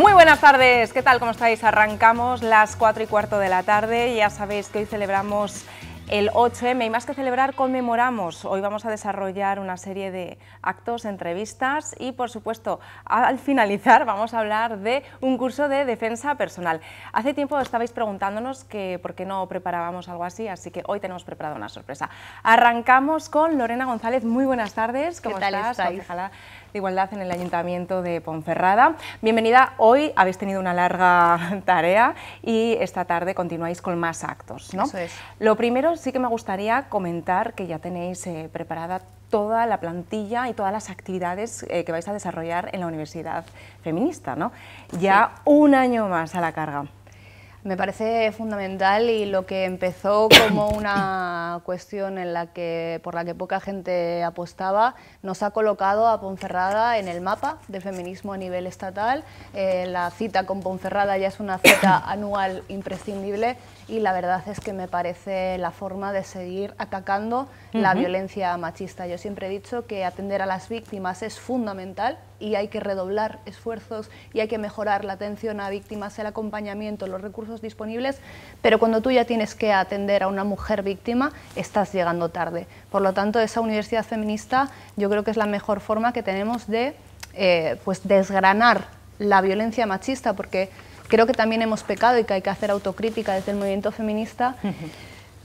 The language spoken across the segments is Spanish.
Muy buenas tardes, ¿qué tal? ¿Cómo estáis? Arrancamos las 4 y cuarto de la tarde. Ya sabéis que hoy celebramos el 8M y más que celebrar, conmemoramos. Hoy vamos a desarrollar una serie de actos, entrevistas y, por supuesto, al finalizar vamos a hablar de un curso de defensa personal. Hace tiempo estabais preguntándonos que por qué no preparábamos algo así, así que hoy tenemos preparada una sorpresa. Arrancamos con Lorena González. Muy buenas tardes, ¿cómo tal Estáis? de Igualdad en el Ayuntamiento de Ponferrada. Bienvenida, hoy habéis tenido una larga tarea y esta tarde continuáis con más actos. Lo primero sí que me gustaría comentar que ya tenéis eh, preparada toda la plantilla y todas las actividades eh, que vais a desarrollar en la Universidad Feminista, ¿no? Ya un año más a la carga. Me parece fundamental y lo que empezó como una cuestión en la que, por la que poca gente apostaba, nos ha colocado a Ponferrada en el mapa de feminismo a nivel estatal. Eh, la cita con Ponferrada ya es una cita anual imprescindible y la verdad es que me parece la forma de seguir atacando la violencia machista. Yo siempre he dicho que atender a las víctimas es fundamental y hay que redoblar esfuerzos y hay que mejorar la atención a víctimas, el acompañamiento, los recursos disponibles, pero cuando tú ya tienes que atender a una mujer víctima, estás llegando tarde. Por lo tanto, esa universidad feminista yo creo que es la mejor forma que tenemos de eh, pues desgranar la violencia machista, porque creo que también hemos pecado y que hay que hacer autocrítica desde el movimiento feminista,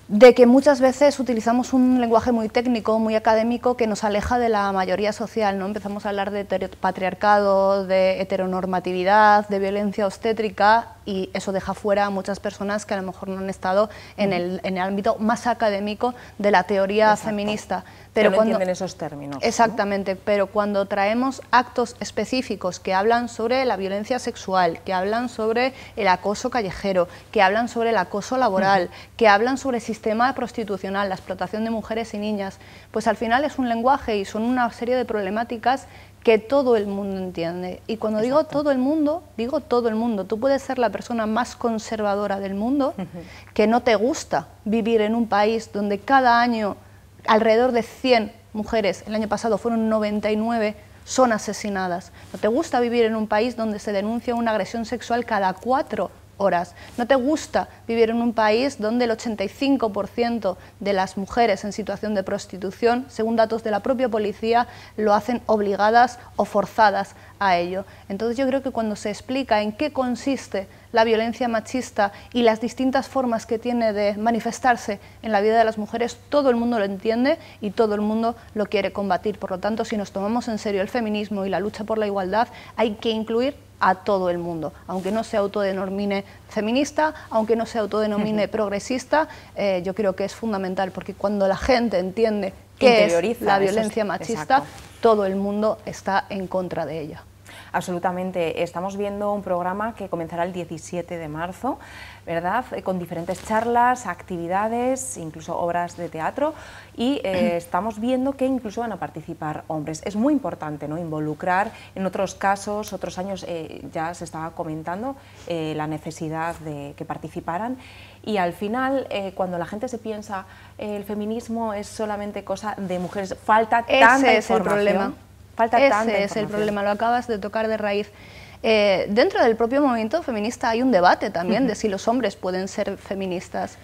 de que muchas veces utilizamos un lenguaje muy técnico, muy académico, que nos aleja de la mayoría social. ¿no? Empezamos a hablar de patriarcado, de heteronormatividad, de violencia obstétrica y eso deja fuera a muchas personas que a lo mejor no han estado en, el, en el ámbito más académico de la teoría feminista. Pero cuando, entienden esos términos. Exactamente, pero cuando traemos actos específicos que hablan sobre la violencia sexual, que hablan sobre el acoso callejero, que hablan sobre el acoso laboral, que hablan sobre el sistema prostitucional, la explotación de mujeres y niñas, pues al final es un lenguaje y son una serie de problemáticas que todo el mundo entiende. Y cuando digo todo el mundo, digo todo el mundo. Tú puedes ser la persona más conservadora del mundo que no te gusta vivir en un país donde cada año alrededor de 100 mujeres, el año pasado fueron 99, son asesinadas. No te gusta vivir en un país donde se denuncia una agresión sexual cada cuatro horas. No te gusta vivir en un país donde el 85% de las mujeres en situación de prostitución, según datos de la propia policía, lo hacen obligadas o forzadas a ello. Entonces yo creo que cuando se explica en qué consiste la violencia machista y las distintas formas que tiene de manifestarse en la vida de las mujeres, todo el mundo lo entiende y todo el mundo lo quiere combatir. Por lo tanto, si nos tomamos en serio el feminismo y la lucha por la igualdad, hay que incluir a todo el mundo, aunque no se autodenomine feminista, aunque no se autodenomine progresista, eh, yo creo que es fundamental porque cuando la gente entiende qué es la violencia machista, todo el mundo está en contra de ella. Absolutamente. Estamos viendo un programa que comenzará el 17 de marzo, ¿verdad? Eh, con diferentes charlas, actividades, incluso obras de teatro y eh, estamos viendo que incluso van a participar hombres. Es muy importante ¿no? involucrar, en otros casos, otros años eh, ya se estaba comentando la necesidad de que participaran y al final cuando la gente se piensa el feminismo es solamente cosa de mujeres, falta Ese tanta información. Es el problema Falta Ese es el problema, lo acabas de tocar de raíz. Eh, dentro del propio movimiento feminista hay un debate también de si los hombres pueden ser feministas.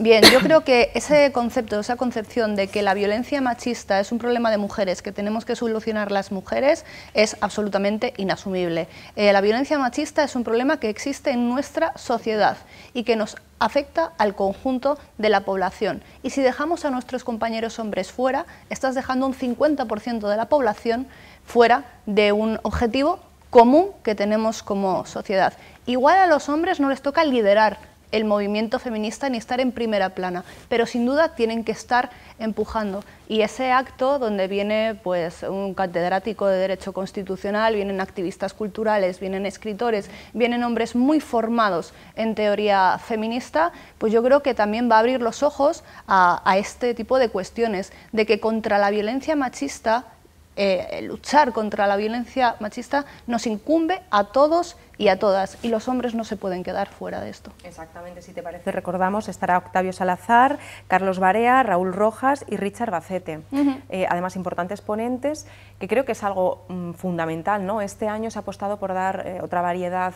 Bien, yo creo que ese concepto, esa concepción de que la violencia machista es un problema de mujeres, que tenemos que solucionar las mujeres, es absolutamente inasumible. Eh, la violencia machista es un problema que existe en nuestra sociedad y que nos afecta al conjunto de la población. Y si dejamos a nuestros compañeros hombres fuera, estás dejando un 50% de la población fuera de un objetivo común que tenemos como sociedad. Igual a los hombres no les toca liderar el movimiento feminista ni estar en primera plana, pero sin duda tienen que estar empujando. Y ese acto donde viene pues, un catedrático de Derecho Constitucional, vienen activistas culturales, vienen escritores, vienen hombres muy formados en teoría feminista, pues yo creo que también va a abrir los ojos a, a este tipo de cuestiones, de que contra la violencia machista eh, luchar contra la violencia machista nos incumbe a todos y a todas, y los hombres no se pueden quedar fuera de esto. Exactamente, si te parece, recordamos, estará Octavio Salazar, Carlos Barea, Raúl Rojas y Richard Bacete, eh, además importantes ponentes, que creo que es algo mm, fundamental, ¿no? Este año se ha apostado por dar eh, otra variedad,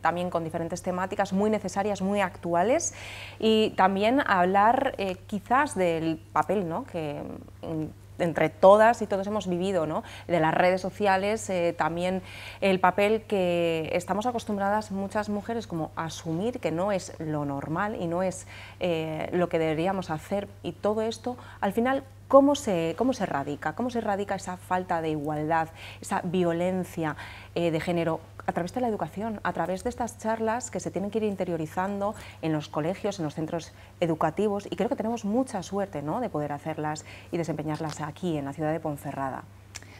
también con diferentes temáticas muy necesarias, muy actuales, y también hablar quizás del papel, ¿no? Que, mm, entre todas y todos hemos vivido, ¿no? de las redes sociales, eh, también el papel que estamos acostumbradas muchas mujeres como a asumir que no es lo normal y no es eh, lo que deberíamos hacer y todo esto al final ¿Cómo se, cómo se erradica? ¿Cómo se erradica esa falta de igualdad, esa violencia eh, de género? A través de la educación, a través de estas charlas que se tienen que ir interiorizando en los colegios, en los centros educativos, y creo que tenemos mucha suerte de poder hacerlas y desempeñarlas aquí, en la ciudad de Ponferrada.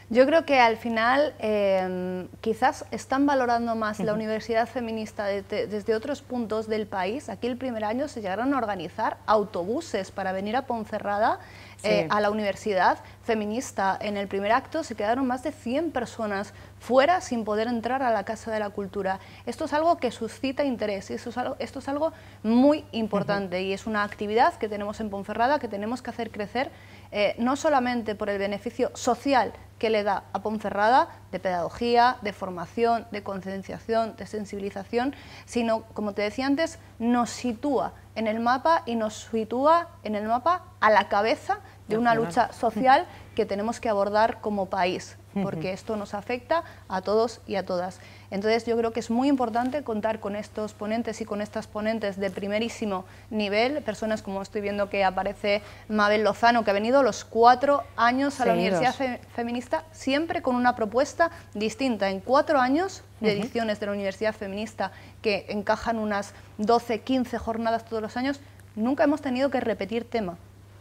Yo creo que al final eh, quizás están valorando más la universidad feminista desde otros puntos del país. Aquí el primer año se llegaron a organizar autobuses para venir a Ponferrada eh, a la universidad feminista. En el primer acto se quedaron más de 100 personas fuera sin poder entrar a la Casa de la Cultura. Esto es algo que suscita interés, esto es algo, esto es algo muy importante y es una actividad que tenemos en Ponferrada que tenemos que hacer crecer eh, no solamente por el beneficio social que le da a Ponferrada de pedagogía, de formación, de concienciación, de sensibilización, sino, como te decía antes, nos sitúa en el mapa y nos sitúa en el mapa a la cabeza de una lucha social que tenemos que abordar como país, porque esto nos afecta a todos y a todas. Entonces yo creo que es muy importante contar con estos ponentes y con estas ponentes de primerísimo nivel, personas como estoy viendo que aparece Mabel Lozano, que ha venido los cuatro años a la Universidad Feminista, siempre con una propuesta distinta. En cuatro años de ediciones de la Universidad Feminista, que encajan unas 12, 15 jornadas todos los años, nunca hemos tenido que repetir tema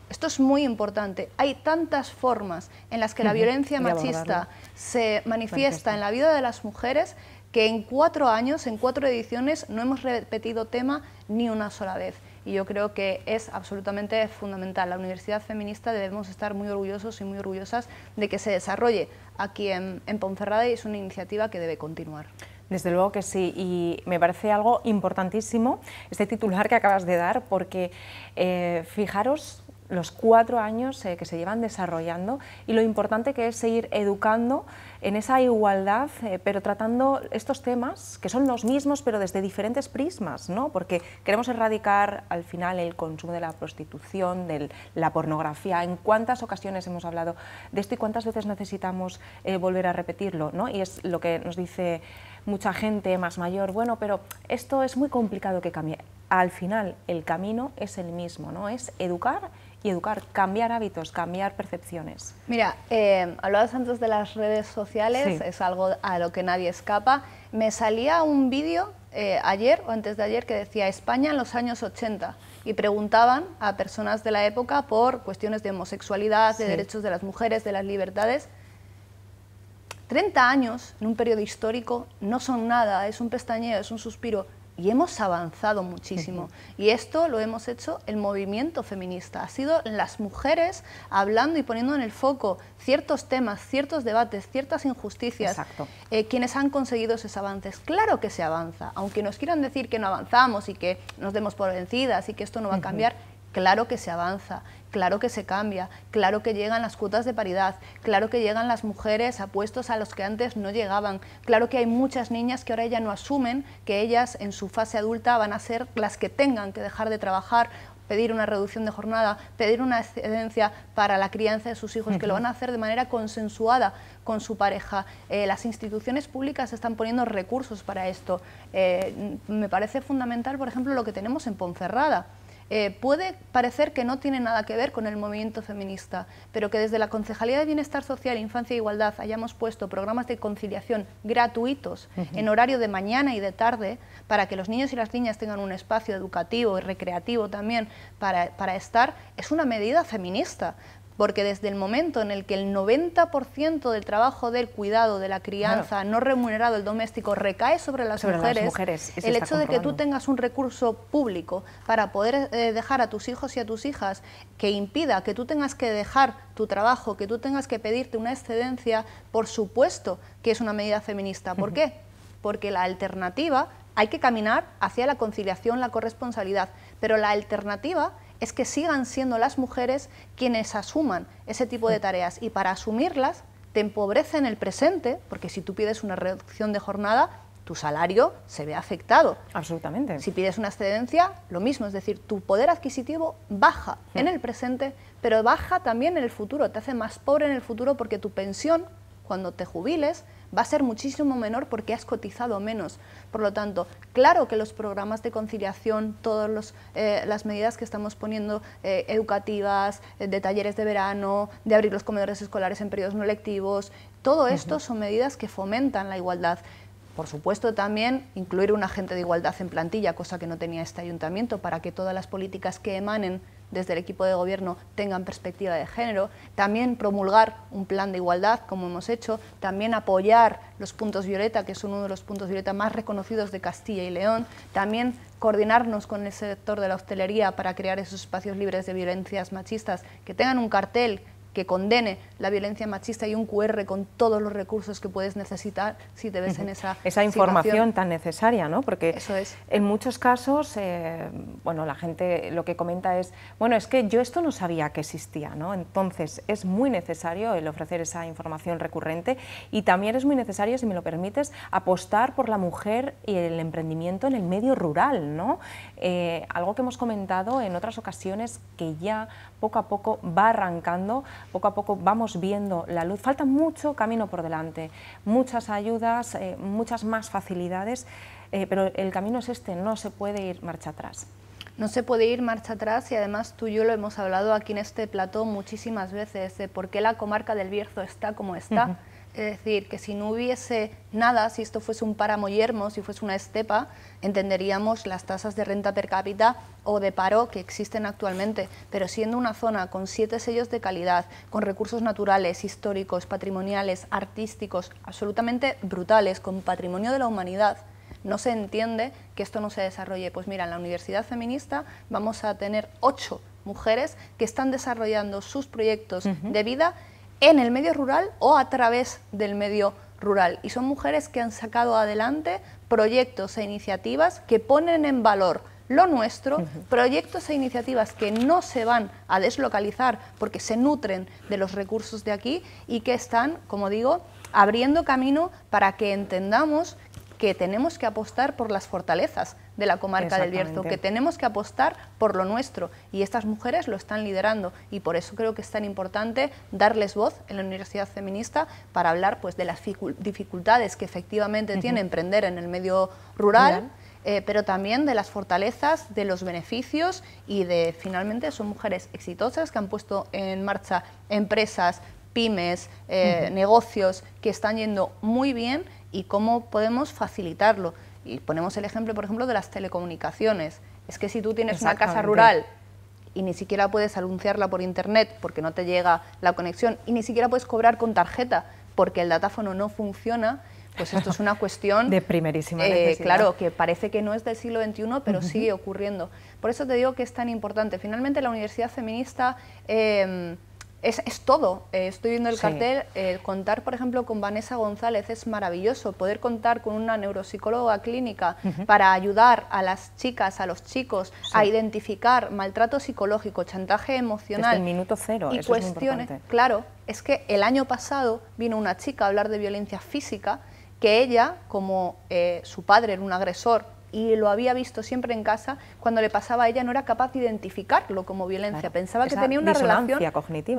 esto es muy importante. Hay tantas formas en las que la violencia machista se manifiesta en la vida de las mujeres que en cuatro años, en cuatro ediciones, no hemos repetido tema ni una sola vez. Y yo creo que es absolutamente fundamental. La Universidad Feminista debemos estar muy orgullosos y muy orgullosas de que se desarrolle aquí en, en Ponferrada y es una iniciativa que debe continuar. Desde luego que sí, y me parece algo importantísimo este titular que acabas de dar, porque eh, fijaros los cuatro años eh, que se llevan desarrollando y lo importante que es seguir educando en esa igualdad, eh, pero tratando estos temas que son los mismos, pero desde diferentes prismas, ¿no? porque queremos erradicar al final el consumo de la prostitución, de la pornografía, en cuántas ocasiones hemos hablado de esto y cuántas veces necesitamos eh, volver a repetirlo, ¿no? y es lo que nos dice mucha gente más mayor, bueno, pero esto es muy complicado que cambie. Al final, el camino es el mismo, ¿no? es educar y educar, cambiar hábitos, cambiar percepciones. Mira, eh, hablabas antes de las redes sociales, es algo a lo que nadie escapa. Me salía un vídeo eh, ayer o antes de ayer que decía España en los años 80 y preguntaban a personas de la época por cuestiones de homosexualidad, de derechos de las mujeres, de las libertades. 30 años en un periodo histórico no son nada, es un pestañeo, es un suspiro y hemos avanzado muchísimo. Y esto lo hemos hecho el movimiento feminista. Ha sido las mujeres hablando y poniendo en el foco ciertos temas, ciertos debates, ciertas injusticias, eh, quienes han conseguido esos avances. Claro que se avanza, aunque nos quieran decir que no avanzamos y que nos demos por vencidas y que esto no va a cambiar, claro que se avanza claro que se cambia, claro que llegan las cuotas de paridad, claro que llegan las mujeres a puestos a los que antes no llegaban, claro que hay muchas niñas que ahora ya no asumen que ellas en su fase adulta van a ser las que tengan que dejar de trabajar pedir una reducción de jornada, pedir una excedencia para la crianza de sus hijos, que lo van a hacer de manera consensuada con su pareja. Eh, las instituciones públicas están poniendo recursos para esto. Eh, me parece fundamental, por ejemplo, lo que tenemos en Ponferrada. Eh, puede parecer que no tiene nada que ver con el movimiento feminista, pero que desde la Concejalía de Bienestar Social, Infancia e Igualdad hayamos puesto programas de conciliación gratuitos en horario de mañana y de tarde para que los niños y las niñas tengan un espacio educativo y recreativo también para estar, es una medida feminista, porque desde el momento en el que el 90% del trabajo del cuidado, de la crianza no remunerado, el doméstico, recae sobre las mujeres, el hecho de que tú tengas un recurso público para poder eh, dejar a tus hijos y a tus hijas que impida que tú tengas que dejar tu trabajo, que tú tengas que pedirte una excedencia, por supuesto que es una medida feminista. ¿Por qué? Porque la alternativa, hay que caminar hacia la conciliación, la corresponsabilidad, pero la alternativa es que sigan siendo las mujeres quienes asuman ese tipo de mm. tareas y para asumirlas te empobrece en el presente, porque si tú pides una reducción de jornada, tu salario se ve afectado. Absolutamente. Si pides una excedencia, lo mismo, es decir, tu poder adquisitivo baja mm. en el presente, pero baja también en el futuro, te hace más pobre en el futuro porque tu pensión, cuando te jubiles, va a ser muchísimo menor porque has cotizado menos. Por lo tanto, claro que los programas de conciliación, todas eh, las medidas que estamos poniendo eh, educativas, eh, de talleres de verano, de abrir los comedores escolares en periodos no lectivos, todo esto son medidas que fomentan la igualdad. Por supuesto, también incluir un agente de igualdad en plantilla, cosa que no tenía este ayuntamiento, para que todas las políticas que emanen desde el equipo de gobierno tengan perspectiva de género, también promulgar un plan de igualdad, como hemos hecho, también apoyar los puntos violeta, que son uno de los puntos violeta más reconocidos de Castilla y León, también coordinarnos con el sector de la hostelería para crear esos espacios libres de violencias machistas, que tengan un cartel que condene la violencia machista y un QR con todos los recursos que puedes necesitar si te ves en esa Esa información tan necesaria, ¿no? Porque en muchos casos, eh, bueno, la gente lo que comenta es, bueno, es que yo esto no sabía que existía, ¿no? Entonces es muy necesario el ofrecer esa información recurrente y también es muy necesario, si me lo permites, apostar por la mujer y el emprendimiento en el medio rural, ¿no? Eh, algo que hemos comentado en otras ocasiones que ya poco a poco va arrancando, poco a poco vamos viendo la luz. Falta mucho camino por delante, muchas ayudas, eh, muchas más facilidades, eh, pero el camino es este, no se puede ir marcha atrás. No se puede ir marcha atrás y además tú y yo lo hemos hablado aquí en este plató muchísimas veces de por qué la comarca del Bierzo está como está. Es decir, que si no hubiese nada, si esto fuese un páramo yermo, si fuese una estepa, entenderíamos las tasas de renta per cápita o de paro que existen actualmente. Pero siendo una zona con siete sellos de calidad, con recursos naturales, históricos, patrimoniales, artísticos, absolutamente brutales, con patrimonio de la humanidad, no se entiende que esto no se desarrolle. Pues mira, en la Universidad Feminista vamos a tener ocho mujeres que están desarrollando sus proyectos de vida en el medio rural o a través del medio rural. Y son mujeres que han sacado adelante proyectos e iniciativas que ponen en valor lo nuestro, proyectos e iniciativas que no se van a deslocalizar porque se nutren de los recursos de aquí y que están, como digo, abriendo camino para que entendamos que tenemos que apostar por las fortalezas de la comarca del Bierzo, que tenemos que apostar por lo nuestro y estas mujeres lo están liderando y por eso creo que es tan importante darles voz en la Universidad Feminista para hablar pues, de las dificultades que efectivamente tiene emprender en el medio rural. Eh, pero también de las fortalezas, de los beneficios y de finalmente son mujeres exitosas que han puesto en marcha empresas, pymes, eh, negocios que están yendo muy bien y cómo podemos facilitarlo. Y ponemos el ejemplo, por ejemplo, de las telecomunicaciones. Es que si tú tienes una casa rural y ni siquiera puedes anunciarla por internet porque no te llega la conexión y ni siquiera puedes cobrar con tarjeta porque el datáfono no funciona, pues esto es una cuestión de primerísima eh, necesidad. claro, que parece que no es del siglo XXI, pero sigue ocurriendo. Por eso te digo que es tan importante. Finalmente, la universidad feminista em, es, es, todo. Eh, estoy viendo el cartel. Eh, contar, por ejemplo, con Vanessa González es maravilloso. Poder contar con una neuropsicóloga clínica para ayudar a las chicas, a los chicos, a identificar maltrato psicológico, chantaje emocional. el minuto cero. Y cuestiones. claro, es que el año pasado vino una chica a hablar de violencia física que ella, como eh, su padre era un agresor y lo había visto siempre en casa, cuando le pasaba a ella no era capaz de identificarlo como violencia, pensaba que tenía una relación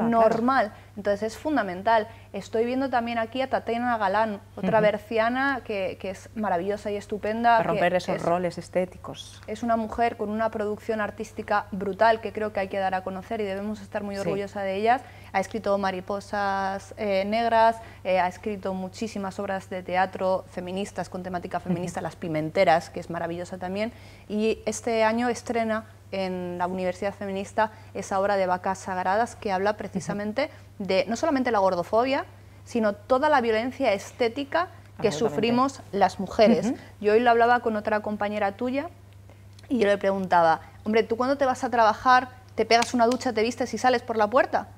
normal. Entonces es fundamental. Estoy viendo también aquí a Tatiana Galán, otra verciana que, es maravillosa y estupenda. romper esos roles estéticos. Es una mujer con una producción artística brutal que creo que hay que dar a conocer y debemos estar muy orgullosas de ellas ha escrito Mariposas eh, Negras, eh, ha escrito muchísimas obras de teatro feministas con temática feminista, Las Pimenteras, que es maravillosa también, y este año estrena en la Universidad Feminista esa obra de Vacas Sagradas que habla precisamente de no solamente la gordofobia, sino toda la violencia estética que sufrimos las mujeres. Yo hoy lo hablaba con otra compañera tuya y yo le preguntaba, hombre, ¿tú cuándo te vas a trabajar? ¿Te pegas una ducha, te vistes y sales por la puerta?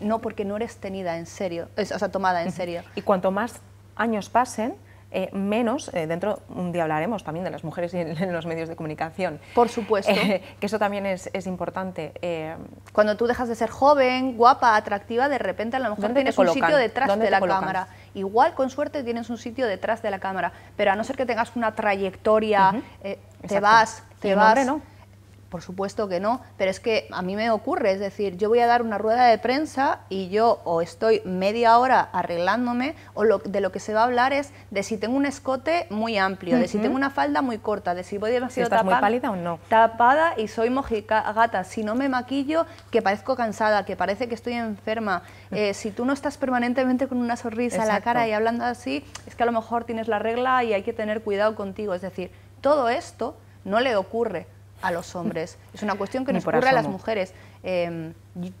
no porque no eres tenida en serio, o sea, tomada en serio. Y cuanto más años pasen, eh, menos, eh, dentro un día hablaremos también de las mujeres en, en los medios de comunicación. Por supuesto. Eh, que eso también es, importante. Cuando tú dejas de ser joven, guapa, atractiva, de repente a lo mejor tienes un sitio detrás de la cámara. Igual, con suerte, tienes un sitio detrás de la cámara, pero a no ser que tengas una trayectoria, te vas, te vas. no por supuesto que no, pero es que a mí me ocurre, es decir, yo voy a dar una rueda de prensa y yo o estoy media hora arreglándome o de lo que se va a hablar es de si tengo un escote muy amplio, de si tengo una falda muy corta, de si voy demasiado si estás muy pálida o no. tapada y soy mojigata, si no me maquillo que parezco cansada, que parece que estoy enferma, eh, si tú no estás permanentemente con una sonrisa en la cara y hablando así, es que a lo mejor tienes la regla y hay que tener cuidado contigo, es decir, todo esto no le ocurre a los hombres. Es una cuestión que nos ocurre a las mujeres. Em,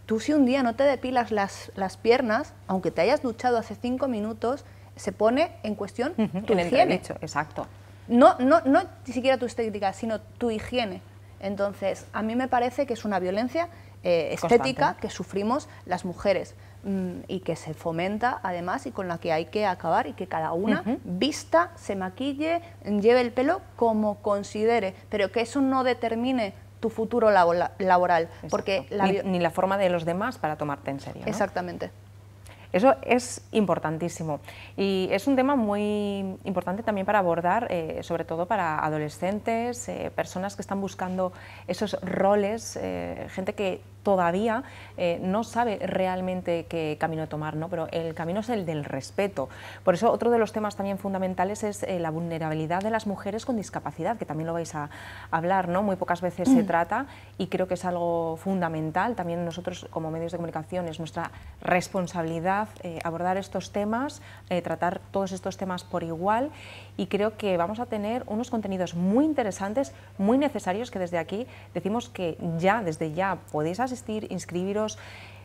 tú si un día no te depilas las, piernas, aunque te hayas duchado hace cinco minutos, se pone en cuestión tu higiene. exacto. No, no, ni siquiera tu estética, sino tu higiene. Entonces, a mí me parece que es una violencia eh, estética que sufrimos las mujeres. Mm, y que se fomenta además y con la que hay que acabar y que cada una vista, se maquille, lleve el pelo como considere, pero que eso no determine tu futuro laboral. porque ni, la forma de los demás para tomarte en serio. Exactamente. Eso es importantísimo y es un tema muy importante también para abordar, eh, sobre todo para adolescentes, eh, personas que están buscando esos roles, eh, gente que todavía eh, no sabe realmente qué camino tomar, ¿no? pero el camino es el del respeto. Por eso otro de los temas también fundamentales es eh, la vulnerabilidad de las mujeres con discapacidad, que también lo vais a hablar, ¿no? muy pocas veces se mm. trata y creo que es algo fundamental. También nosotros como medios de comunicación es nuestra responsabilidad eh, abordar estos temas, tratar todos estos temas por igual y creo que vamos a tener unos contenidos muy interesantes, muy necesarios que desde aquí decimos que ya, desde ya podéis asistir inscribiros.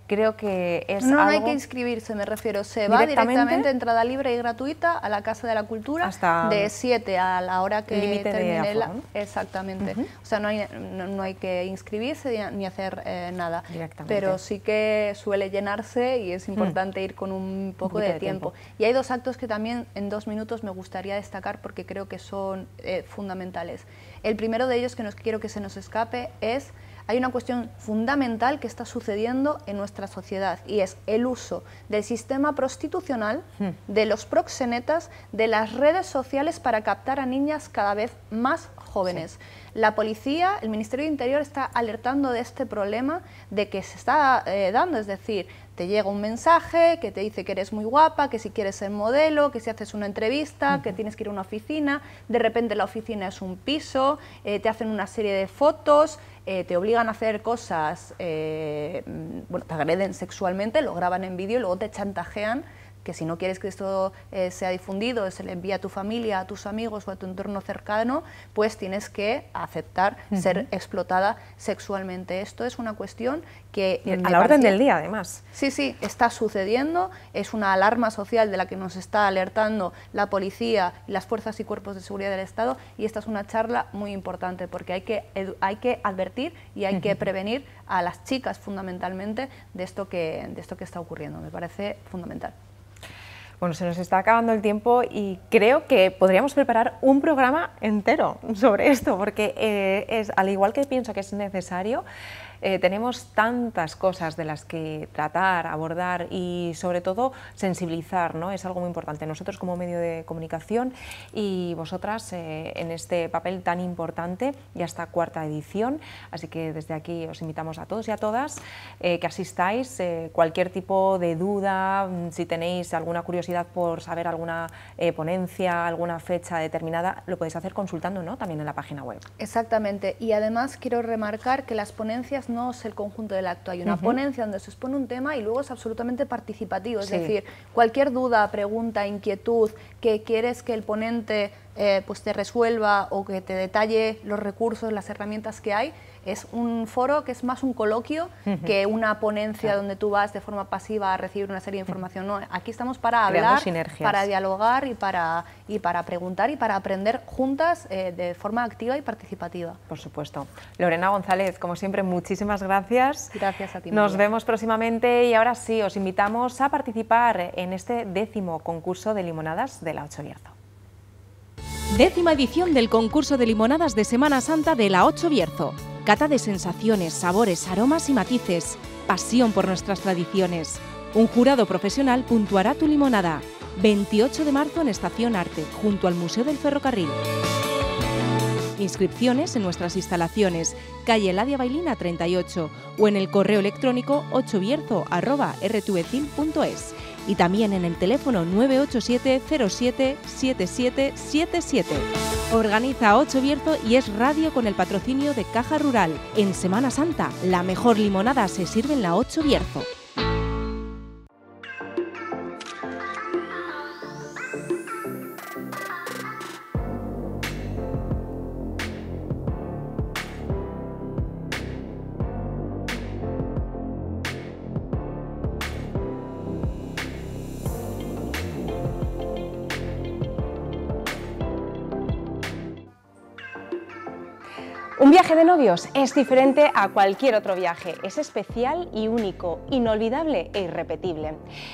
Creo que es no, hay que inscribirse, me refiero. Se va directamente entrada libre y gratuita a la Casa de la Cultura de 7 a la hora que termine la... Exactamente. O sea, no hay, no, hay, que inscribirse ni hacer eh, nada. Directamente. Pero sí que suele llenarse y es mm. importante ir con un poco de, tiempo. Y hay dos actos que también en dos minutos me gustaría destacar porque creo que son eh, fundamentales. El primero de ellos que no quiero que se nos escape es hay una cuestión fundamental que está sucediendo en nuestra sociedad y es el uso del sistema prostitucional, hmm. de los proxenetas, de las redes sociales para captar a niñas cada vez más jóvenes. La policía, el Ministerio de Interior está alertando de este problema de que se está eh, dando, es decir, te llega un mensaje que te dice que eres muy guapa, que si quieres ser modelo, que si haces una entrevista, que tienes que ir a una oficina, de repente la oficina es un piso, eh, te hacen una serie de fotos, eh, te obligan a hacer cosas, mm, bueno, te agreden sexualmente, lo graban en vídeo y luego te chantajean que si no quieres que esto eh, sea difundido, se le envía a tu familia, a tus amigos o a tu entorno cercano, pues tienes que aceptar ser explotada sexualmente. Esto es una cuestión que... A la orden del día, además. Sí, sí, está sucediendo, es una alarma social de la que nos está alertando la policía, las fuerzas y cuerpos de seguridad del Estado, y esta es una charla muy importante, porque hay que, hay que advertir y hay que prevenir a las chicas fundamentalmente de esto, que, de esto que está ocurriendo. Me parece fundamental. Bueno, se nos está acabando el tiempo y creo que podríamos preparar un programa entero sobre esto, porque eh, es, al igual que pienso que es necesario, eh, tenemos tantas cosas de las que tratar, abordar y sobre todo sensibilizar, ¿no? Es algo muy importante. Nosotros como medio de comunicación y vosotras eh, en este papel tan importante, ya está cuarta edición, así que desde aquí os invitamos a todos y a todas eh, que asistáis. cualquier tipo de duda, mm, si tenéis alguna curiosidad por saber alguna ponencia, alguna fecha determinada, lo podéis hacer consultando, ¿no? También en la página web. Exactamente. Y además quiero remarcar que las ponencias no es el conjunto del acto. Hay una ponencia donde se expone un tema y luego es absolutamente participativo. Es decir, cualquier duda, pregunta, inquietud que quieres que el ponente eh, pues te resuelva o que te detalle los recursos, las herramientas que hay, es un foro que es más un coloquio que una ponencia donde tú vas de forma pasiva a recibir una serie de información. No, aquí estamos para hablar, para dialogar y para, para preguntar y para aprender juntas eh, de forma activa y participativa. Por supuesto. Lorena González, como siempre, muchísimas gracias. Gracias a ti. Nos vemos próximamente y ahora sí, os invitamos a participar en este décimo concurso de limonadas de la 8 Bierzo. Décima edición del concurso de limonadas de Semana Santa de la ocho Bierzo. Cata de sensaciones, sabores, aromas y matices. Pasión por nuestras tradiciones. Un jurado profesional puntuará tu limonada. 28 de marzo en Estación Arte, junto al Museo del Ferrocarril. Inscripciones en nuestras instalaciones, calle Ladia Bailina 38 o en el correo electrónico ochobierzo.rtvcil.es y también en el teléfono 987 07 Organiza 8 Bierzo y es radio con el patrocinio de Caja Rural. En Semana Santa, la mejor limonada se sirve en la 8 Bierzo. es diferente a cualquier otro viaje. Es especial y único, inolvidable e irrepetible.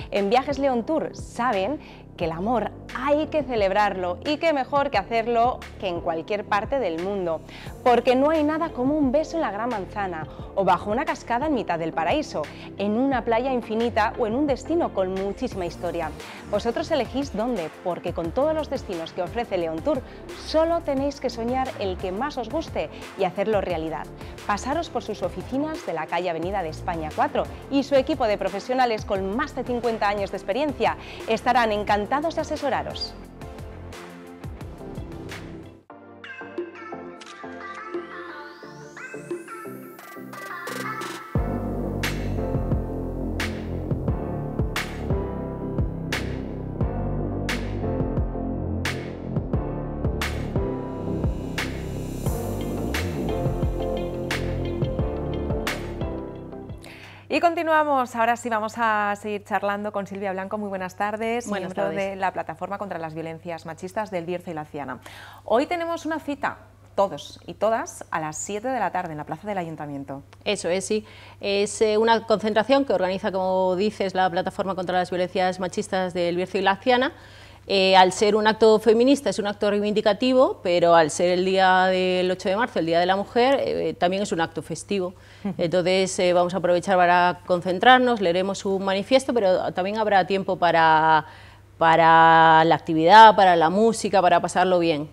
En Viajes León Tour saben que el amor hay que celebrarlo y que mejor que hacerlo que en cualquier parte del mundo, porque no hay nada como un beso en la gran manzana o bajo una cascada en mitad del paraíso, en una playa infinita o en un destino con muchísima historia. Vosotros elegís dónde, porque con todos los destinos que ofrece León Tour, solo tenéis que soñar el que más os guste y hacerlo realidad. Pasaros por sus oficinas de la calle Avenida de España 4 y su equipo de profesionales con más de 50 años de experiencia estarán encantados encantados de asesoraros. continuamos. Ahora sí vamos a seguir charlando con Silvia Blanco. Muy buenas tardes, buenas de la Plataforma contra las Violencias Machistas del Bierzo y la Ciana. Hoy tenemos una cita todos y todas a las 7 de la tarde en la plaza del ayuntamiento. Eso es, sí. Es eh, una concentración que organiza, como dices, la Plataforma contra las Violencias Machistas del Bierzo y la Ciana eh, al ser un acto feminista es un acto reivindicativo, pero al ser el día del 8 de marzo, el Día de la Mujer, eh, también es un acto festivo. Entonces eh, vamos a aprovechar para concentrarnos, leeremos un manifiesto, pero también habrá tiempo para, para la actividad, para la música, para pasarlo bien.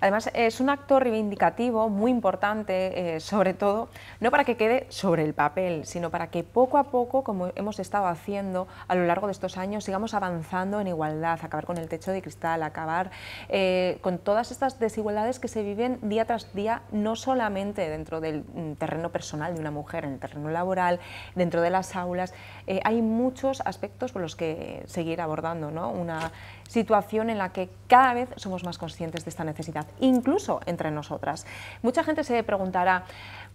Además, es un acto reivindicativo muy importante, eh, sobre todo, no para que quede sobre el papel, sino para que poco a poco, como hemos estado haciendo a lo largo de estos años, sigamos avanzando en igualdad, acabar con el techo de cristal, acabar eh, con todas estas desigualdades que se viven día tras día, no solamente dentro del mm, terreno personal de una mujer, en el terreno laboral, dentro de las aulas. Eh, hay muchos aspectos por los que seguir abordando ¿no? una situación en la que cada vez somos más conscientes de esta necesidad, incluso entre nosotras. Mucha gente se preguntará,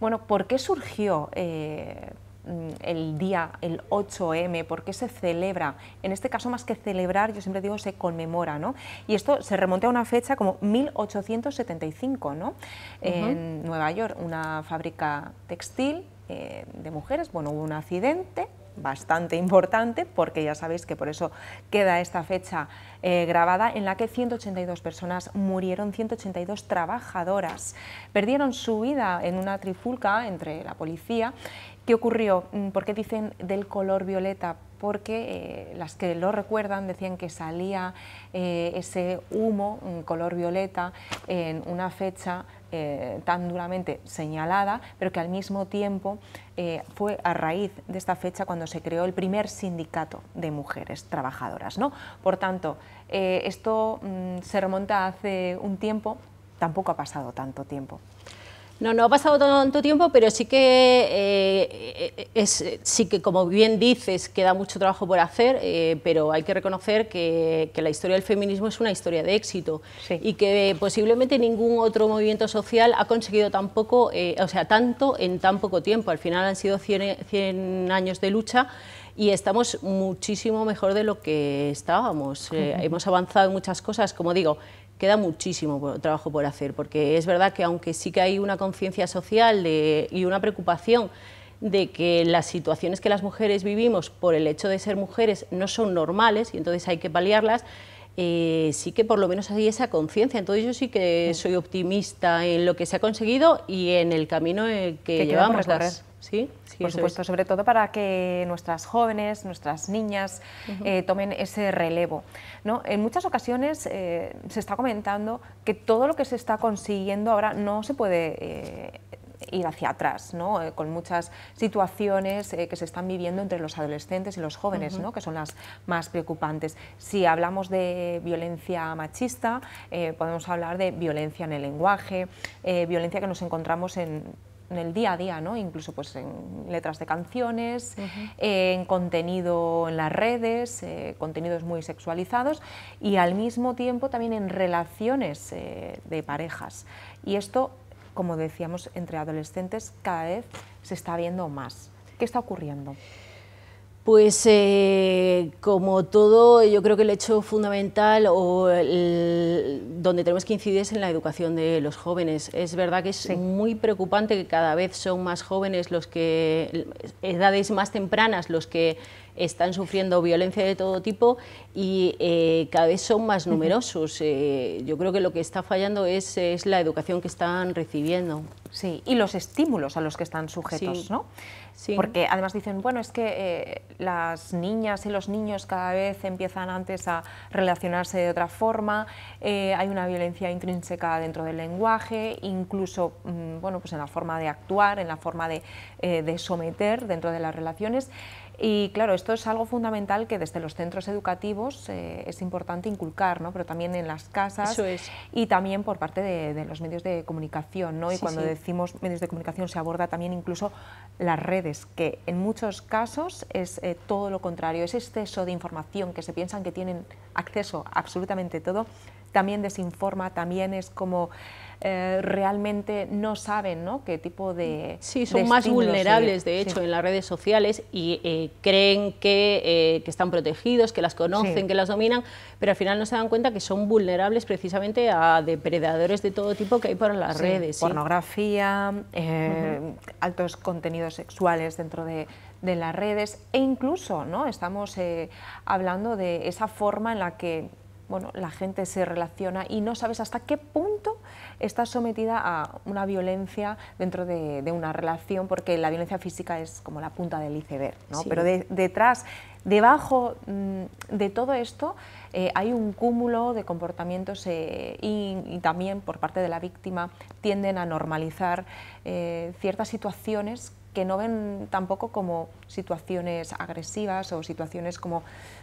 bueno, ¿por qué surgió eh, el día, el 8M, por qué se celebra? En este caso, más que celebrar, yo siempre digo, se conmemora, ¿no? Y esto se remonta a una fecha como 1875, ¿no? En Nueva York, una fábrica textil eh, de mujeres, bueno, hubo un accidente, bastante importante, porque ya sabéis que por eso queda esta fecha eh, grabada, en la que 182 personas murieron, 182 trabajadoras perdieron su vida en una trifulca entre la policía. ¿Qué ocurrió? Mm, ¿Por qué dicen del color violeta? Porque eh, las que lo recuerdan decían que salía eh, ese humo, mm, color violeta, en una fecha eh, tan duramente señalada, pero que al mismo tiempo eh, fue a raíz de esta fecha cuando se creó el primer sindicato de mujeres trabajadoras. ¿no? Por tanto, eh, esto mm, se remonta hace un tiempo, tampoco ha pasado tanto tiempo. No, no ha pasado tanto tiempo, pero sí que, eh, es, sí que como bien dices, queda mucho trabajo por hacer, eh, pero hay que reconocer que, la historia del feminismo es una historia de éxito y que posiblemente ningún otro movimiento social ha conseguido tampoco, eh, o sea, tanto en tan poco tiempo. Al final han sido 100, años de lucha y estamos muchísimo mejor de lo que estábamos. hemos avanzado en muchas cosas, como digo, queda muchísimo trabajo por hacer, porque es verdad que aunque sí que hay una conciencia social y una preocupación de que las situaciones que las mujeres vivimos por el hecho de ser mujeres no son normales y entonces hay que paliarlas, eh, sí que por lo menos hay esa conciencia. Entonces yo sí que soy optimista en lo que se ha conseguido y en el camino que, llevamos Sí, por supuesto, sobre todo para que nuestras jóvenes, nuestras niñas eh, tomen ese relevo. En muchas ocasiones eh, se está comentando que todo lo que se está consiguiendo ahora no se puede ir hacia atrás, eh, con muchas situaciones eh, que se están viviendo entre los adolescentes y los jóvenes, que son las más preocupantes. Si hablamos de violencia machista, eh, podemos hablar de violencia en el lenguaje, violencia que nos encontramos en el día a día, incluso pues, en letras de canciones, en contenido en las redes, contenidos muy sexualizados y al mismo tiempo también en relaciones de parejas. Y esto como decíamos, entre adolescentes cada vez se está viendo más. ¿Qué está ocurriendo? Pues eh, como todo, yo creo que el hecho fundamental o donde tenemos que incidir es en la educación de los jóvenes. Es verdad que es muy preocupante que cada vez son más jóvenes los que, edades más tempranas, los que están sufriendo violencia de todo tipo y eh, cada vez son más numerosos. Eh, yo creo que lo que está fallando es, es, la educación que están recibiendo. Sí, y los estímulos a los que están sujetos, ¿no? Sí. Porque además dicen, bueno, es que eh, las niñas y los niños cada vez empiezan antes a relacionarse de otra forma, hay una violencia intrínseca dentro del lenguaje, incluso mm, bueno, pues en la forma de actuar, en la forma de, de someter dentro de las relaciones. Y claro, esto es algo fundamental que desde los centros educativos eh, es importante inculcar, ¿no? pero también en las casas y también por parte de, los medios de comunicación. ¿no? Y cuando decimos medios de comunicación se aborda también incluso las redes, que en muchos casos es eh, todo lo contrario, es exceso de información que se piensan que tienen acceso a absolutamente todo, también desinforma, también es como eh, realmente no saben qué tipo de... Sí, son más vulnerables, de hecho, en las redes sociales y eh, creen eh, que, están protegidos, que las conocen, que las dominan, pero al final no se dan cuenta que son vulnerables precisamente a depredadores de todo tipo que hay por las redes. Pornografía, altos contenidos sexuales dentro de, las redes e incluso ¿no? estamos hablando de esa forma en la que bueno, la gente se relaciona y no sabes hasta qué punto está sometida a una violencia dentro de, una relación, porque la violencia física es como la punta del iceberg, pero detrás, debajo mm, de todo esto, eh, hay un cúmulo de comportamientos eh, y, también por parte de la víctima tienden a normalizar eh, ciertas situaciones que no ven tampoco como situaciones agresivas o situaciones como,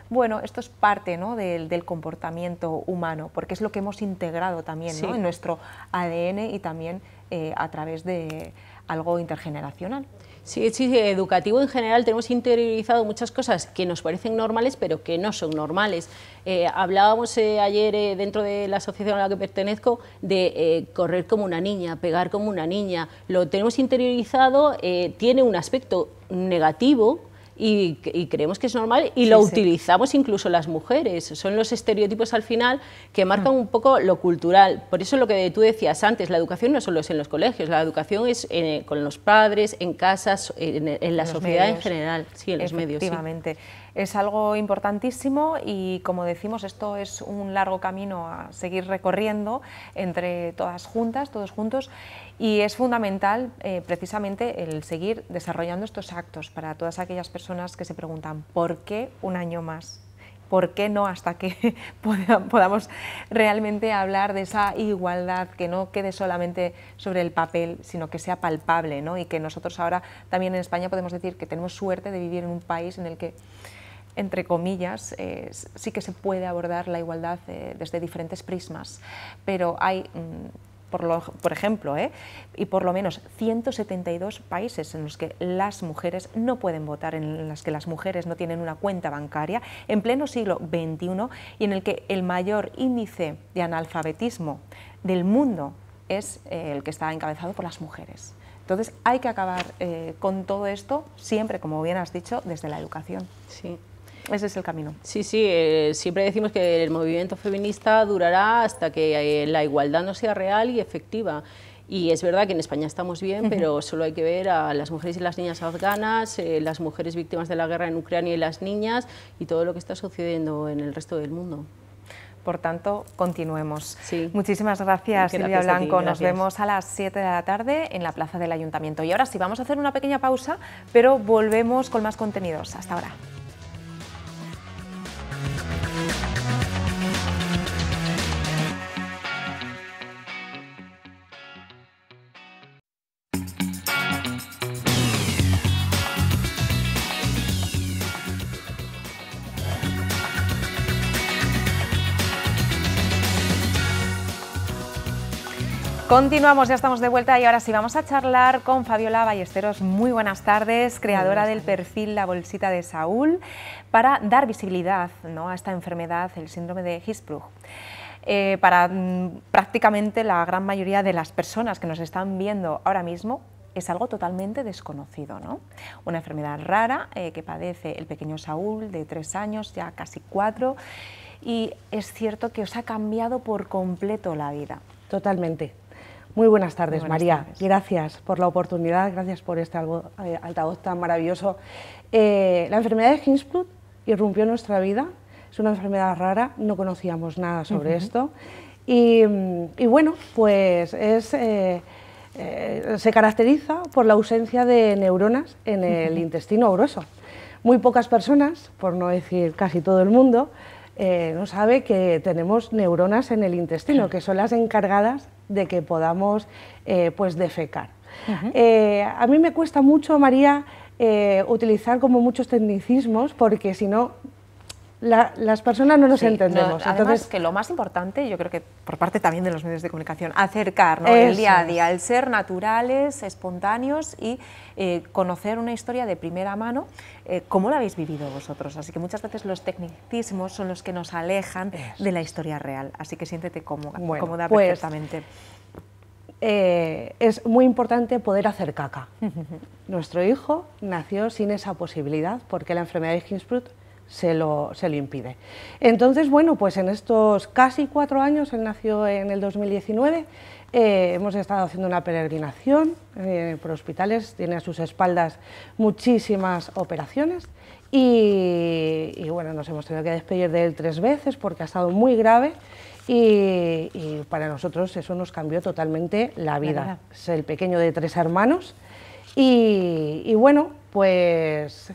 bueno, esto es parte ¿no? del, comportamiento humano, porque es lo que hemos integrado también en nuestro ADN y también eh, a través de algo intergeneracional. Sí, sí, educativo en general tenemos interiorizado muchas cosas que nos parecen normales, pero que no son normales. Eh, hablábamos eh, ayer eh, dentro de la asociación a la que pertenezco de correr como una niña, pegar como una niña. Lo tenemos interiorizado, tiene un aspecto negativo y, creemos que es normal y lo utilizamos incluso las mujeres. Son los estereotipos al final que marcan mm. un poco lo cultural. Por eso lo que tú decías antes, la educación no solo es en los colegios, la educación es eh, con los padres, en casas, en, la sociedad en general, sí, en los medios es algo importantísimo y como decimos esto es un largo camino a seguir recorriendo entre todas juntas, todos juntos y es fundamental eh, precisamente el seguir desarrollando estos actos para todas aquellas personas que se preguntan ¿por qué un año más? ¿por qué no hasta que podamos realmente hablar de esa igualdad que no quede solamente sobre el papel, sino que sea palpable y que nosotros ahora también en España podemos decir que tenemos suerte de vivir en un país en el que entre comillas, eh, sí que se puede abordar la igualdad eh, desde diferentes prismas, pero hay, mm, por, ejemplo, eh, y por lo menos 172 países en los que las mujeres no pueden votar, en las que las mujeres no tienen una cuenta bancaria, en pleno siglo XXI, y en el que el mayor índice de analfabetismo del mundo es el que está encabezado por las mujeres. Entonces hay que acabar con todo esto siempre, como bien has dicho, desde la educación. Sí ese es el camino. Sí, sí, eh, siempre decimos que el movimiento feminista durará hasta que eh, la igualdad no sea real y efectiva. Y es verdad que en España estamos bien, pero solo hay que ver a las mujeres y las niñas afganas, eh, las mujeres víctimas de la guerra en Ucrania y las niñas, y todo lo que está sucediendo en el resto del mundo. Por tanto, continuemos. Sí. Muchísimas gracias, Silvia Blanco. Nos vemos a las 7 de la tarde en la plaza del Ayuntamiento. Y ahora sí, vamos a hacer una pequeña pausa, pero volvemos con más contenidos. Hasta ahora. Continuamos, ya estamos de vuelta y ahora sí vamos a charlar con Fabiola Ballesteros. Muy buenas tardes, creadora del perfil La Bolsita de Saúl, para dar visibilidad ¿no? a esta enfermedad, el síndrome de Hirschsprung. Eh, para mm, prácticamente la gran mayoría de las personas que nos están viendo ahora mismo, es algo totalmente desconocido, ¿no? Una enfermedad rara eh, que padece el pequeño Saúl de tres años, ya casi cuatro, y es cierto que os ha cambiado por completo la vida. Totalmente. Muy buenas tardes, María. Gracias por la oportunidad, gracias por este eh, altavoz tan maravilloso. Eh, la enfermedad de Hirschsprung irrumpió en nuestra vida, es una enfermedad rara, no conocíamos nada sobre esto. Y, bueno, pues es, eh, se caracteriza por la ausencia de neuronas en el intestino grueso. Muy pocas personas, por no decir casi todo el mundo, eh, no sabe que tenemos neuronas en el intestino, que son las encargadas de que podamos eh, pues defecar. Eh, a mí me cuesta mucho, María, utilizar como muchos tecnicismos, porque si no las personas no nos entendemos. además, que lo más importante, yo creo que por parte también de los medios de comunicación, acercar ¿no? el día a día, el ser naturales, espontáneos y eh, conocer una historia de primera mano, como eh, cómo la habéis vivido vosotros. Así que muchas veces los tecnicismos son los que nos alejan de la historia real. Así que siéntete cómoda, cómoda pues, perfectamente. Eh, es muy importante poder hacer caca. Nuestro hijo nació sin esa posibilidad porque la enfermedad de Kingsford se lo, impide. Entonces, bueno, pues en estos casi cuatro años, él nació en el 2019, eh, hemos estado haciendo una peregrinación eh, por hospitales, tiene a sus espaldas muchísimas operaciones y, bueno, nos hemos tenido que despedir de él tres veces porque ha estado muy grave y, para nosotros eso nos cambió totalmente la vida. Es el pequeño de tres hermanos y bueno, pues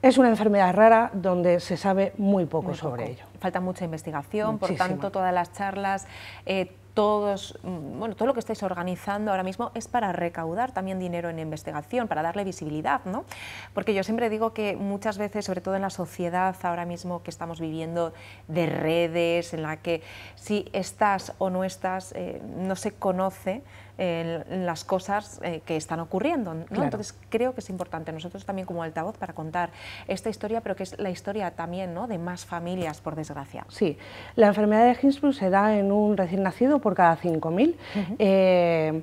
es una enfermedad rara donde se sabe muy poco sobre ello. Falta mucha investigación, por tanto, todas las charlas, eh, todos, mm, bueno, todo lo que estáis organizando ahora mismo es para recaudar también dinero en investigación, para darle visibilidad, ¿no? Porque yo siempre digo que muchas veces, sobre todo en la sociedad ahora mismo que estamos viviendo de redes, en la que si estás o no estás, eh, no se conoce, en las cosas eh, que están ocurriendo. Entonces creo que es importante nosotros también como altavoz para contar esta historia, pero que es la historia también ¿no? de más familias, por desgracia. Sí, la enfermedad de Hinsburg se da en un recién nacido por cada 5.000. Eh,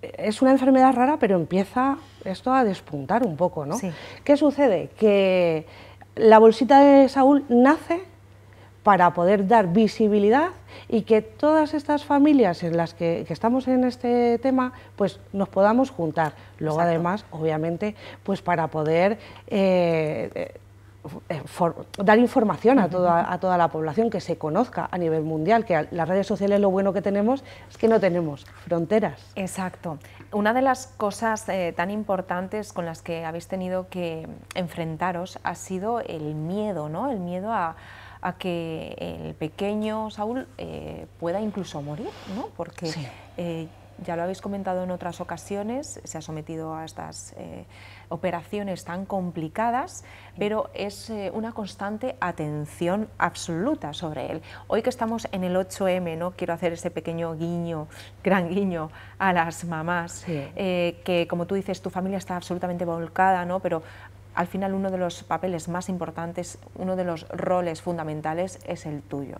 es una enfermedad rara, pero empieza esto a despuntar un poco, ¿no? ¿Qué sucede? Que la bolsita de Saúl nace para poder dar visibilidad y que todas estas familias en las que, estamos en este tema, pues nos podamos juntar. Luego además, obviamente, pues para poder eh, eh, dar información a toda, la población, que se conozca a nivel mundial, que las redes sociales lo bueno que tenemos es que no tenemos fronteras. Exacto. Una de las cosas eh, tan importantes con las que habéis tenido que enfrentaros ha sido el miedo, ¿no? El miedo a a que el pequeño Saúl eh, pueda incluso morir, ¿no? Porque eh, ya lo habéis comentado en otras ocasiones, se ha sometido a estas eh, operaciones tan complicadas, pero es una constante atención absoluta sobre él. Hoy que estamos en el 8M, ¿no? quiero hacer ese pequeño guiño, gran guiño a las mamás, que como tú dices, tu familia está absolutamente volcada, ¿no? pero al final uno de los papeles más importantes, uno de los roles fundamentales es el tuyo.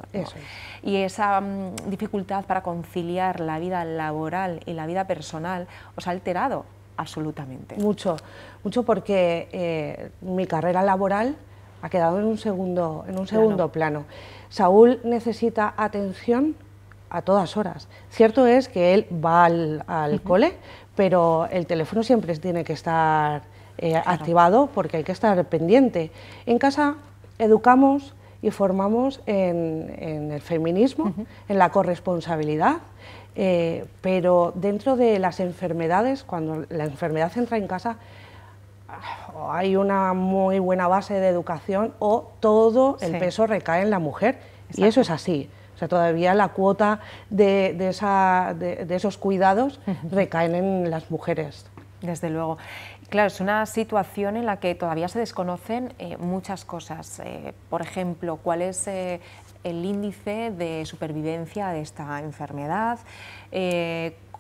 Y esa mm, dificultad para conciliar la vida laboral y la vida personal os ha alterado absolutamente. Mucho, mucho porque eh, mi carrera laboral ha quedado en un segundo, en un segundo plano. Saúl necesita atención a todas horas. Cierto es que él va al, cole, pero el teléfono siempre tiene que estar eh, activado porque hay que estar pendiente. En casa educamos y formamos en, el feminismo, en la corresponsabilidad, eh, pero dentro de las enfermedades, cuando la enfermedad entra en casa, hay una muy buena base de educación o todo el peso recae en la mujer. Y eso es así. O sea, todavía la cuota de, esa, de, de esos cuidados recaen en las mujeres. Desde luego. Claro, es una situación en la que todavía se desconocen eh, muchas cosas. Eh, por ejemplo, cuál es eh, el índice de supervivencia de esta enfermedad,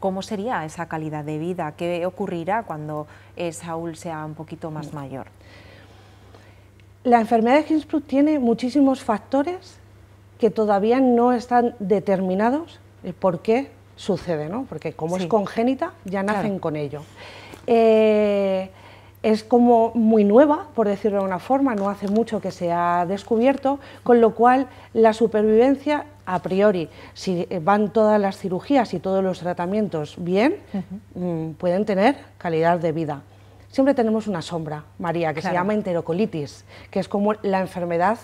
cómo sería esa calidad de vida, qué ocurrirá cuando Saúl sea un poquito más mayor. La enfermedad de Ginsburg tiene muchísimos factores que todavía no están determinados por qué sucede, ¿no? porque como es congénita, ya nacen con ello. Eh, es como muy nueva, por decirlo de una forma, no hace mucho que se ha descubierto, con lo cual la supervivencia a priori, si van todas las cirugías y todos los tratamientos bien, mm, pueden tener calidad de vida. Siempre tenemos una sombra, María, que se llama enterocolitis, que es como la enfermedad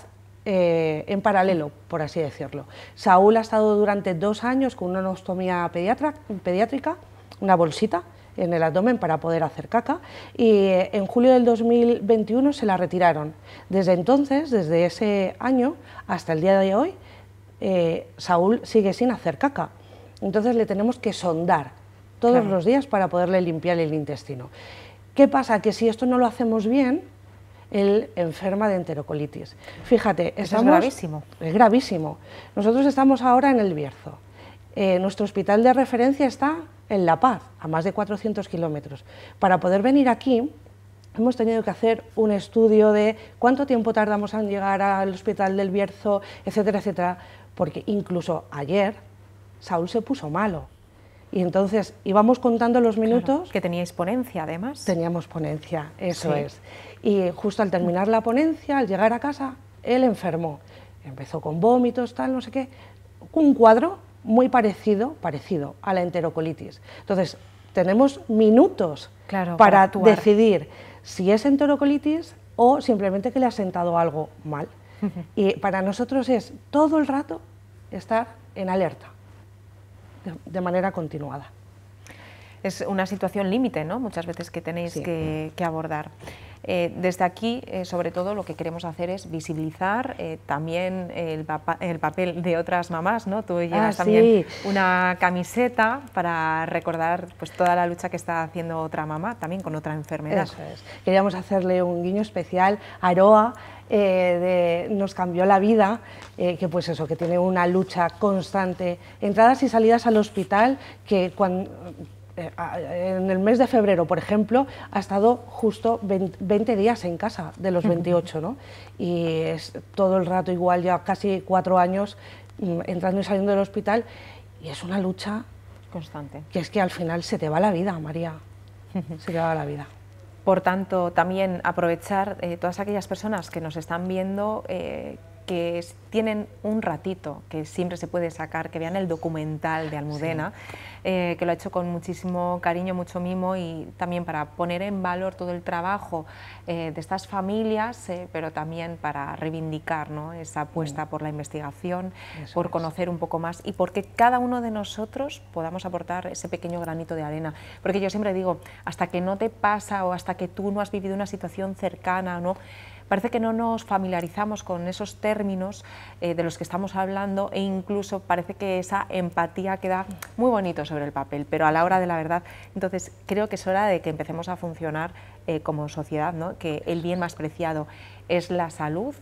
eh, en paralelo, por así decirlo. Saúl ha estado durante dos años con una ostomía pediátrica, una bolsita, en el abdomen para poder hacer caca y eh, en julio del 2021 se la retiraron. Desde entonces, desde ese año hasta el día de hoy, eh, Saúl sigue sin hacer caca. Entonces le tenemos que sondar todos los días para poderle limpiar el intestino. ¿Qué pasa? Que si esto no lo hacemos bien, él enferma de enterocolitis. Fíjate, es gravísimo. Es gravísimo. Nosotros estamos ahora en el Bierzo. Eh, nuestro hospital de referencia está en La Paz, a más de 400 kilómetros. Para poder venir aquí, hemos tenido que hacer un estudio de cuánto tiempo tardamos en llegar al hospital del Bierzo, etcétera, etcétera, porque incluso ayer Saúl se puso malo. Y entonces íbamos contando los minutos. que teníais ponencia, además. Teníamos ponencia, eso es. Y justo al terminar la ponencia, al llegar a casa, él enfermó. Empezó con vómitos, tal, no sé qué. Un cuadro muy parecido, parecido a la enterocolitis. Entonces, tenemos minutos para, decidir si es enterocolitis o simplemente que le ha sentado algo mal. Y para nosotros es todo el rato estar en alerta, de, manera continuada. Es una situación límite, ¿no? Muchas veces que tenéis que abordar. Eh, desde aquí, eh, sobre todo, lo que queremos hacer es visibilizar eh, también el, papel de otras mamás, ¿no? Tú llevas ah, también una camiseta para recordar pues, toda la lucha que está haciendo otra mamá, también con otra enfermedad. Queríamos hacerle un guiño especial a Aroa, de, nos cambió la vida, que pues eso, que tiene una lucha constante, entradas y salidas al hospital, que cuando, eh, en el mes de febrero, por ejemplo, ha estado justo 20 días en casa de los 28, ¿no? Y es todo el rato igual, ya casi cuatro años mm, entrando y saliendo del hospital, y es una lucha constante. Que es que al final se te va la vida, María, se te va la vida. Por tanto, también aprovechar eh, todas aquellas personas que nos están viendo, eh, que tienen un ratito, que siempre se puede sacar, que vean el documental de Almudena, eh, que lo ha hecho con muchísimo cariño, mucho mimo y también para poner en valor todo el trabajo eh, de estas familias, eh, pero también para reivindicar ¿no? esa apuesta mm. por la investigación, por conocer un poco más y porque cada uno de nosotros podamos aportar ese pequeño granito de arena. Porque yo siempre digo, hasta que no te pasa o hasta que tú no has vivido una situación cercana, ¿no? Parece que no nos familiarizamos con esos términos eh, de los que estamos hablando e incluso parece que esa empatía queda muy bonito sobre el papel, pero a la hora de la verdad, entonces creo que es hora de que empecemos a funcionar eh, como sociedad, que el bien más preciado es la salud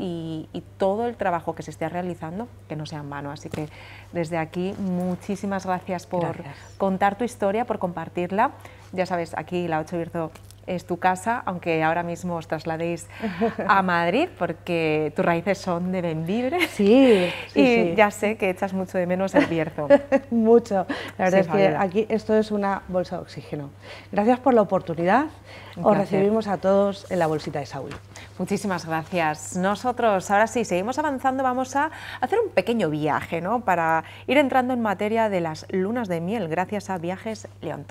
y, todo el trabajo que se esté realizando que no sea en vano. Así que desde aquí muchísimas gracias por contar tu historia, por compartirla. Ya sabes, aquí la 8 Virtual es tu casa, aunque ahora mismo os trasladéis a Madrid, porque tus raíces son de Benvibre. Sí, sí Y ya sé que echas mucho de menos el Bierzo. mucho. La verdad es que aquí esto es una bolsa de oxígeno. Gracias por la oportunidad. os recibimos a todos en la bolsita de Saúl. Muchísimas gracias. Nosotros ahora sí, seguimos avanzando, vamos a hacer un pequeño viaje, ¿no? Para ir entrando en materia de las lunas de miel, gracias a Viajes León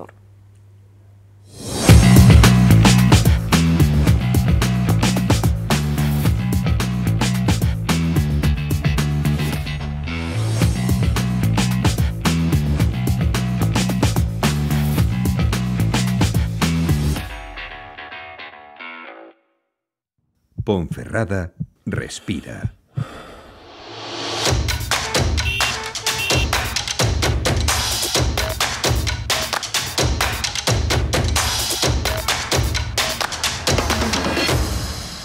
Ponferrada respira.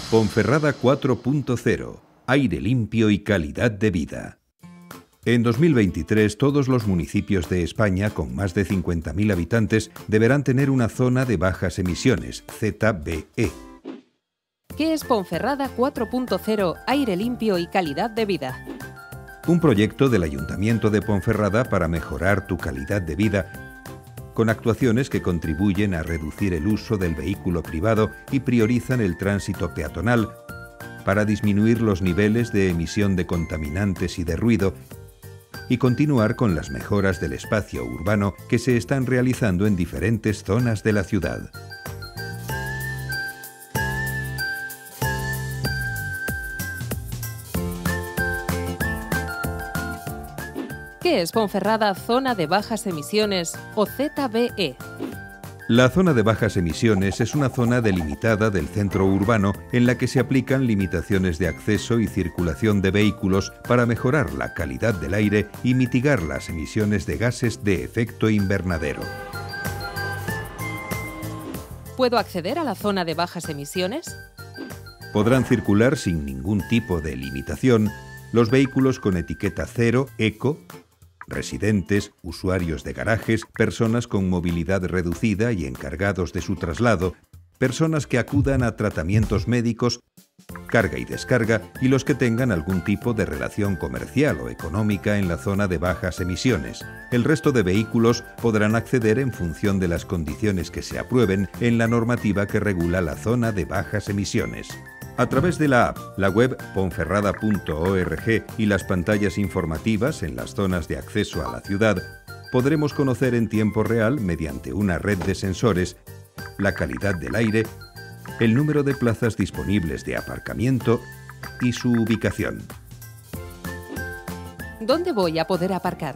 Ponferrada 4.0. Aire limpio y calidad de vida. En 2023, todos los municipios de España con más de 50.000 habitantes deberán tener una zona de bajas emisiones, ZBE ¿Qué es Ponferrada 4.0 Aire limpio y calidad de vida? Un proyecto del Ayuntamiento de Ponferrada para mejorar tu calidad de vida con actuaciones que contribuyen a reducir el uso del vehículo privado y priorizan el tránsito peatonal para disminuir los niveles de emisión de contaminantes y de ruido y continuar con las mejoras del espacio urbano que se están realizando en diferentes zonas de la ciudad. ¿Qué es Ponferrada Zona de Bajas Emisiones o ZBE? La zona de bajas emisiones es una zona delimitada del centro urbano en la que se aplican limitaciones de acceso y circulación de vehículos para mejorar la calidad del aire y mitigar las emisiones de gases de efecto invernadero. ¿Puedo acceder a la zona de bajas emisiones? Podrán circular sin ningún tipo de limitación los vehículos con etiqueta cero, eco, residentes, usuarios de garajes, personas con movilidad reducida y encargados de su traslado, personas que acudan a tratamientos médicos, carga y descarga y los que tengan algún tipo de relación comercial o económica en la zona de bajas emisiones. El resto de vehículos podrán acceder en función de las condiciones que se aprueben en la normativa que regula la zona de bajas emisiones. A través de la app, la web ponferrada.org y las pantallas informativas en las zonas de acceso a la ciudad, podremos conocer en tiempo real, mediante una red de sensores, la calidad del aire, el número de plazas disponibles de aparcamiento y su ubicación. ¿Dónde voy a poder aparcar?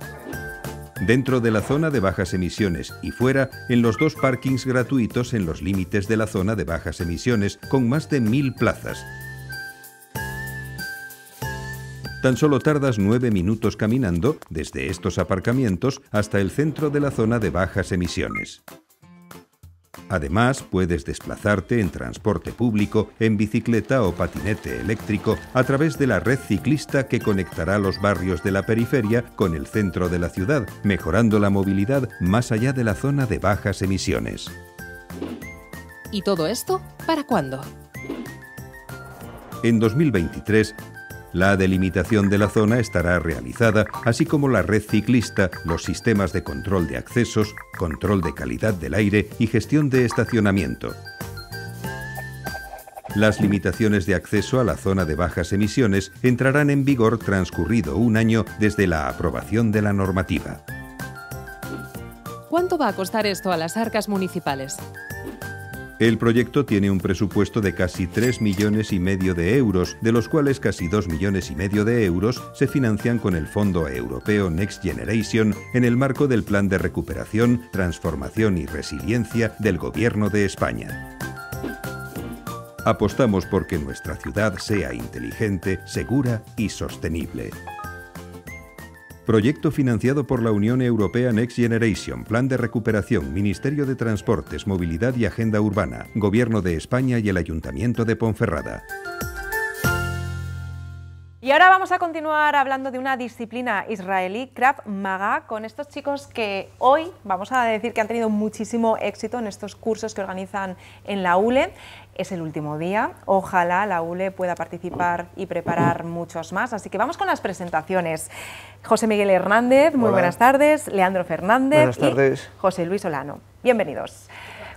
dentro de la zona de bajas emisiones y fuera en los dos parkings gratuitos en los límites de la zona de bajas emisiones con más de mil plazas. Tan solo tardas nueve minutos caminando desde estos aparcamientos hasta el centro de la zona de bajas emisiones. Además, puedes desplazarte en transporte público, en bicicleta o patinete eléctrico a través de la red ciclista que conectará los barrios de la periferia con el centro de la ciudad, mejorando la movilidad más allá de la zona de bajas emisiones. ¿Y todo esto para cuándo? En 2023, la delimitación de la zona estará realizada, así como la red ciclista, los sistemas de control de accesos, control de calidad del aire y gestión de estacionamiento. Las limitaciones de acceso a la zona de bajas emisiones entrarán en vigor transcurrido un año desde la aprobación de la normativa. ¿Cuánto va a costar esto a las arcas municipales? El proyecto tiene un presupuesto de casi 3 millones y medio de euros, de los cuales casi 2 millones y medio de euros se financian con el Fondo Europeo Next Generation en el marco del Plan de Recuperación, Transformación y Resiliencia del Gobierno de España. Apostamos por que nuestra ciudad sea inteligente, segura y sostenible. Proyecto financiado por la Unión Europea Next Generation, Plan de Recuperación, Ministerio de Transportes, Movilidad y Agenda Urbana, Gobierno de España y el Ayuntamiento de Ponferrada. Y ahora vamos a continuar hablando de una disciplina israelí, Krav Maga, con estos chicos que hoy vamos a decir que han tenido muchísimo éxito en estos cursos que organizan en la ULE es el último día. Ojalá la ULE pueda participar y preparar muchos más. Así que vamos con las presentaciones. José Miguel Hernández, muy buenas tardes. Leandro Fernández y José Luis Solano. Bienvenidos.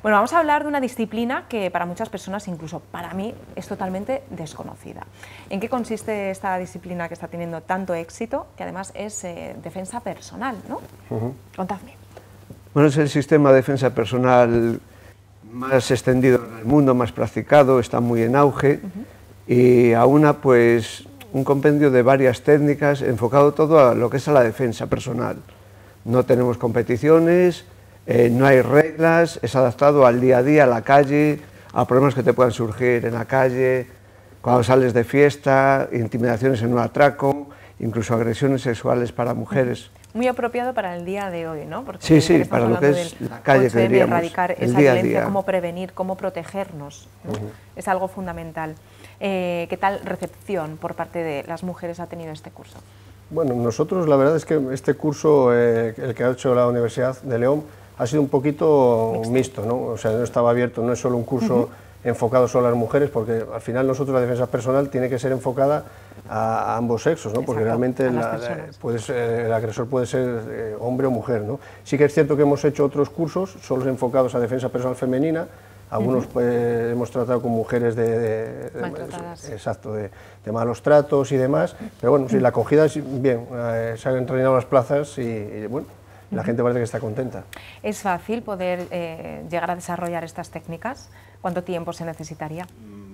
Bueno, vamos a hablar de una disciplina que para muchas personas, incluso para mí, es totalmente desconocida. ¿En qué consiste esta disciplina que está teniendo tanto éxito, que además es eh, defensa personal, ¿no? Contadme. Bueno, es el sistema de defensa personal más extendido en el mundo, más practicado, está muy en auge y a una pues un compendio de varias técnicas enfocado todo a lo que es a la defensa personal. No tenemos competiciones, eh, no hay reglas, es adaptado al día a día, a la calle, a problemas que te puedan surgir en la calle, cuando sales de fiesta, intimidaciones en un atraco, incluso agresiones sexuales para mujeres muy apropiado para el día de hoy, ¿no? Porque sí, sí, para lo que es la calle que diríamos, erradicar esa violencia, cómo prevenir, cómo protegernos, es algo fundamental. Eh, ¿Qué tal recepción por parte de las mujeres ha tenido este curso? Bueno, nosotros la verdad es que este curso, eh, el que ha hecho la Universidad de León, ha sido un poquito mixto, ¿no? O sea, no estaba abierto, no es solo un curso enfocado solo a las mujeres, porque al final nosotros la defensa personal tiene que ser enfocada a, ambos sexos, ¿no? porque realmente eh, el agresor puede ser eh, hombre o mujer. ¿no? Sí que es cierto que hemos hecho otros cursos, solo enfocados a defensa personal femenina, algunos pues, hemos tratado con mujeres de, exacto, de, malos tratos y demás, pero bueno, la acogida es bien, eh, se han entrenado las plazas y, bueno, la gente parece que está contenta. ¿Es fácil poder llegar a desarrollar estas técnicas? ¿Cuánto tiempo se necesitaría?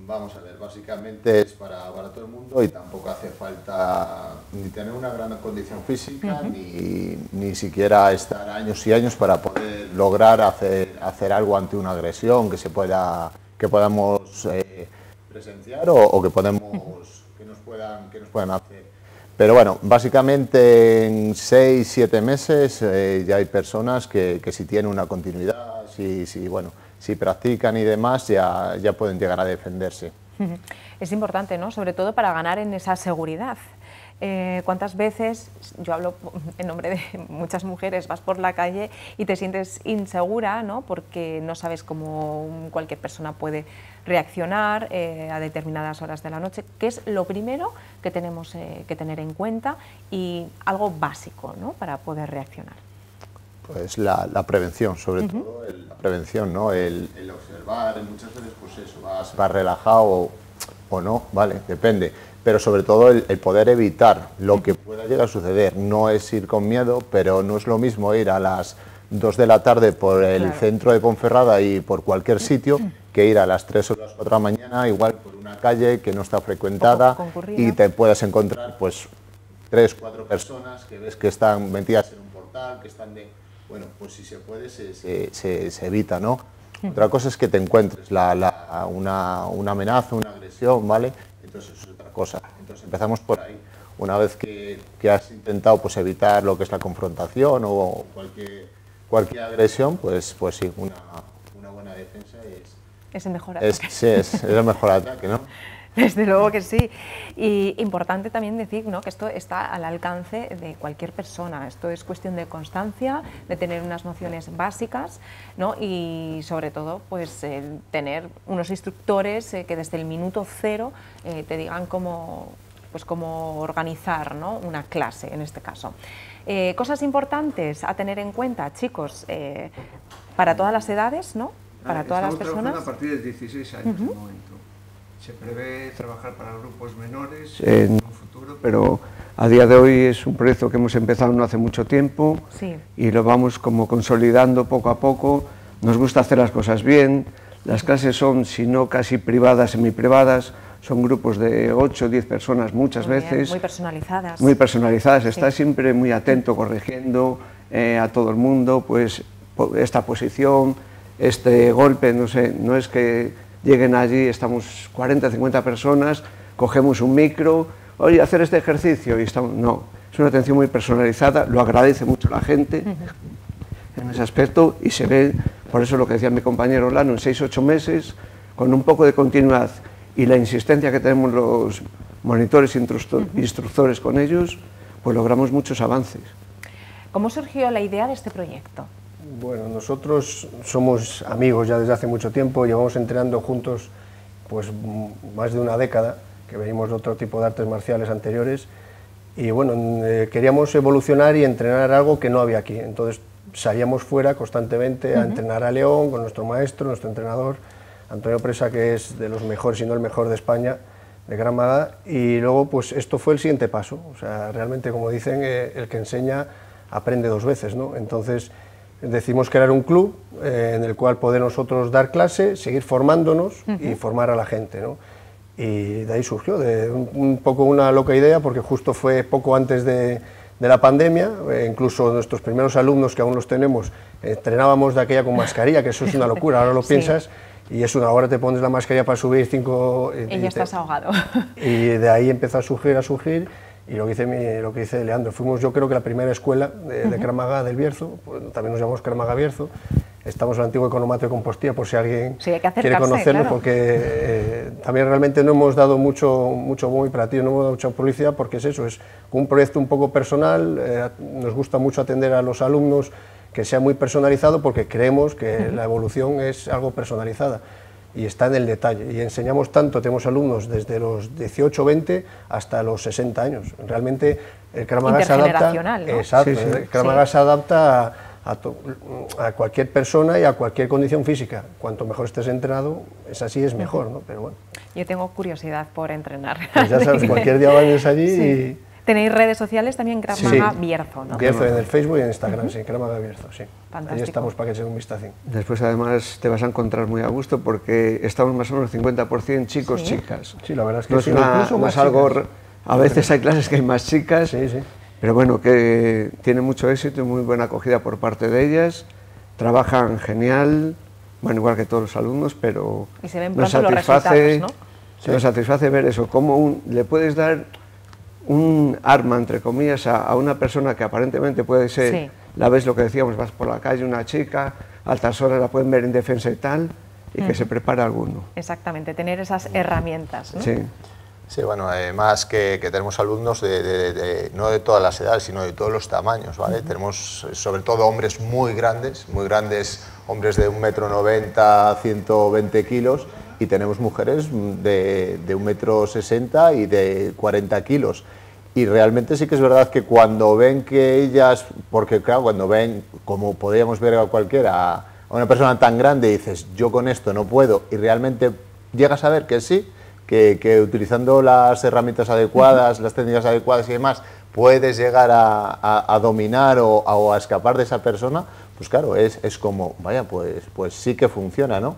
vamos a ver, básicamente es para, para todo el mundo y tampoco hace falta ni tener una gran condición física, ni, siquiera estar años y años para poder lograr hacer, hacer algo ante una agresión que se pueda que podamos eh, presenciar o, que podemos nos puedan hacer. Pero bueno, básicamente en seis, siete meses eh, ya hay personas que, que si tienen una continuidad, si, si bueno, si practican y demás, ya, pueden llegar a defenderse. Es importante, ¿no? Sobre todo para ganar en esa seguridad. Eh, ¿Cuántas veces, yo hablo en nombre de muchas mujeres, vas por la calle y te sientes insegura, ¿no? porque no sabes cómo cualquier persona puede reaccionar eh, a determinadas horas de la noche, que es lo primero que tenemos eh, que tener en cuenta y algo básico ¿no? para poder reaccionar? pues la, prevención, sobre todo la prevención, ¿no? El, el, observar, muchas veces pues eso, vas, relajado o, no, vale, depende. Pero sobre todo el, poder evitar lo que pueda llegar a suceder. No es ir con miedo, pero no es lo mismo ir a las 2 de la tarde por el centro de Ponferrada y por cualquier sitio que ir a las 3 o las mañana, igual por una calle que no está frecuentada y te puedas encontrar pues 3, 4 personas que ves que están metidas en un portal, que están de bueno, pues si se puede se, se, evita, ¿no? Otra cosa es que te encuentres la, la, una, una, amenaza, una agresión, ¿vale? Entonces es otra cosa. Entonces empezamos por ahí. Una vez que, has intentado pues, evitar lo que es la confrontación o cualquier, cualquier agresión, pues, pues sí, una, buena defensa es... Es el mejor ataque. sí, es el mejor ataque, ¿no? Desde luego que sí. Y importante también decir ¿no? que esto está al alcance de cualquier persona. Esto es cuestión de constancia, de tener unas nociones básicas ¿no? y sobre todo pues tener unos instructores eh, que desde el minuto cero eh, te digan cómo, pues cómo organizar una clase en este caso. Eh, cosas importantes a tener en cuenta, chicos, para todas las edades, ¿no? Ah, para todas las personas. A partir de 16 años momento. Se prevé trabajar para grupos menores en un futuro, pero a día de hoy es un proyecto que hemos empezado no hace mucho tiempo y lo vamos como consolidando poco a poco. Nos gusta hacer las cosas bien. Las clases son, si no casi privadas, semi privadas. son grupos de 8 o 10 personas muchas veces. muy personalizadas. Muy personalizadas, está siempre muy atento, corrigiendo eh, a todo el mundo, pues esta posición, este golpe, no sé, no es que lleguen allí, estamos 40, 50 personas, cogemos un micro, oye, hacer este ejercicio, y estamos, no, es una atención muy personalizada, lo agradece mucho la gente en ese aspecto y se ve, por eso lo que decía mi compañero Lano, en 6-8 meses, con un poco de continuidad y la insistencia que tenemos los monitores e instructores con ellos, pues logramos muchos avances. ¿Cómo surgió la idea de este proyecto? Bueno, nosotros somos amigos ya desde hace mucho tiempo, llevamos entrenando juntos pues más de una década, que venimos de otro tipo de artes marciales anteriores, y bueno, eh, queríamos evolucionar y entrenar algo que no había aquí, entonces salíamos fuera constantemente a entrenar a León con nuestro maestro, nuestro entrenador, Antonio Presa, que es de los mejores, si no el mejor de España, de Granada. y luego pues esto fue el siguiente paso, o sea, realmente como dicen, eh, el que enseña aprende dos veces, ¿no? Entonces, Decimos crear un club eh, en el cual poder nosotros dar clase, seguir formándonos y formar a la gente. Y de ahí surgió, de un, poco una loca idea, porque justo fue poco antes de, la pandemia, eh, incluso nuestros primeros alumnos que aún los tenemos, entrenábamos de aquella con mascarilla, que eso es una locura, ahora lo piensas, y es una hora te pones la mascarilla para subir cinco... Eh, y, ya estás ahogado. Y de ahí empezó a surgir, a surgir, y lo que dice, lo que dice Leandro, fuimos yo creo que la primera escuela de, de del Bierzo, también nos llamamos Cramaga Bierzo, estamos en el antiguo economato de Compostía por si alguien quiere conocerlo, porque eh, también realmente no hemos dado mucho, mucho para ti, no hemos dado mucha publicidad, porque es eso, es un proyecto un poco personal, eh, nos gusta mucho atender a los alumnos que sea muy personalizado porque creemos que la evolución es algo personalizada y está en el detalle. Y enseñamos tanto, tenemos alumnos desde los 18, 20 hasta los 60 años. Realmente el Kramaga se adapta, exacto, se adapta a, cualquier persona y a cualquier condición física. Cuanto mejor estés entrenado, es así, es mejor, ¿no? Pero bueno. Yo tengo curiosidad por entrenar. Pues ya sabes, cualquier día vayas allí y Tenéis redes sociales también, Gramaga sí. ¿no? en el Facebook y en Instagram, sí, sí. Ahí estamos para que se un vistazo. Después, además, te vas a encontrar muy a gusto porque estamos más o menos 50% chicos, chicas. Sí, la verdad es que incluso más, algo. A veces hay clases que hay más chicas, pero bueno, que tiene mucho éxito y muy buena acogida por parte de ellas. Trabajan genial, bueno, igual que todos los alumnos, pero y se ven nos satisface. ¿no? Se nos satisface ver eso, cómo le puedes dar un arma, entre comillas, a, una persona que aparentemente puede ser, la ves lo que decíamos, vas por la calle, una chica, a altas horas la pueden ver en defensa y tal, y que mm. se prepara alguno. Exactamente, tener esas herramientas. Sí. Sí, bueno, además que, tenemos alumnos de, no de todas las edades, sino de todos los tamaños, ¿vale? Tenemos sobre todo hombres muy grandes, muy grandes, hombres de un 1,90 ciento 120 kilos, y tenemos mujeres de, de 1,60 m y de 40 kilos. Y realmente sí que es verdad que cuando ven que ellas, porque claro, cuando ven, como podríamos ver a cualquiera, a una persona tan grande dices, yo con esto no puedo, y realmente llegas a ver que sí, que, utilizando las herramientas adecuadas, las técnicas adecuadas y demás, puedes llegar a, dominar o a, escapar de esa persona, pues claro, es, es como, vaya, pues, pues sí que funciona, ¿no?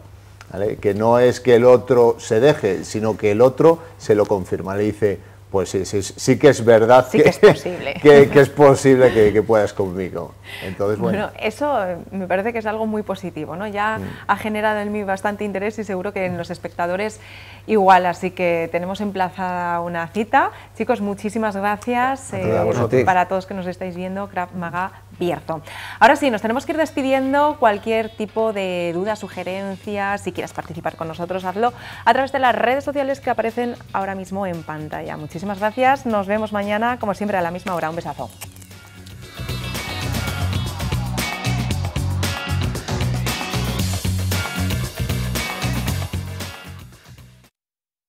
que no es que el otro se deje, sino que el otro se lo confirma, dice, pues sí, sí, sí que es verdad que, es posible, que, es posible que, puedas conmigo. Entonces, bueno. eso eh, me parece que es algo muy positivo, ¿no? Ya mm. ha generado en mí bastante interés y seguro que en los espectadores igual, así que tenemos emplazada una cita. Chicos, muchísimas gracias eh, para todos que nos estáis viendo, Craft Maga Ahora sí, nos tenemos que ir despidiendo. Cualquier tipo de duda, sugerencias si quieres participar con nosotros, hazlo a través de las redes sociales que aparecen ahora mismo en pantalla. Muchísimas gracias. Nos vemos mañana, como siempre, a la misma hora. Un besazo.